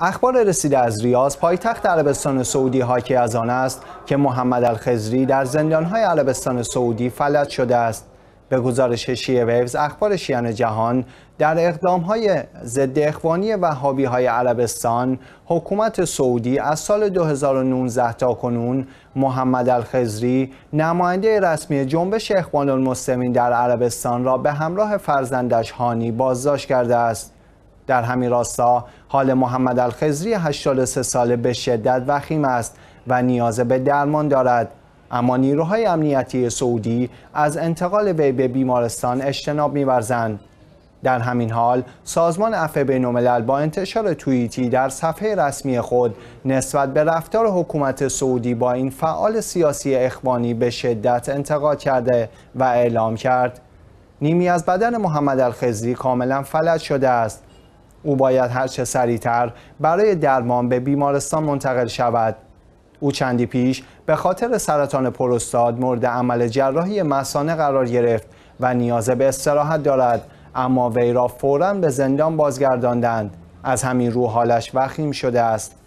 اخبار رسیده از ریاض پایتخت عربستان سعودی که از آن است که محمد الخزری در های عربستان سعودی فلج شده است به گزارش شیعه ویوز اخبار شیعان جهان در اقدام های ضد اخوانی وهابی های عربستان حکومت سعودی از سال 2019 تا کنون محمد الخزری نماینده رسمی جنبش اخوان المسلمین در عربستان را به همراه فرزندش هانی بازداشت کرده است در همین راستا حال محمد الخزری 83 ساله به شدت وخیم است و نیاز به درمان دارد اما نیروهای امنیتی سعودی از انتقال وی به بیمارستان اجتناب می‌ورزند در همین حال سازمان عفو بین‌الملل با انتشار توییتی در صفحه رسمی خود نسبت به رفتار حکومت سعودی با این فعال سیاسی اخوانی به شدت انتقاد کرده و اعلام کرد نیمی از بدن محمد الخزری کاملا فلج شده است او باید هرچه سریعتر برای درمان به بیمارستان منتقل شود او چندی پیش به خاطر سرطان پروستاد مورد عمل جراحی مثانه قرار گرفت و نیاز به استراحت دارد اما وی را فورا به زندان بازگرداندند از همین رو حالش وخیم شده است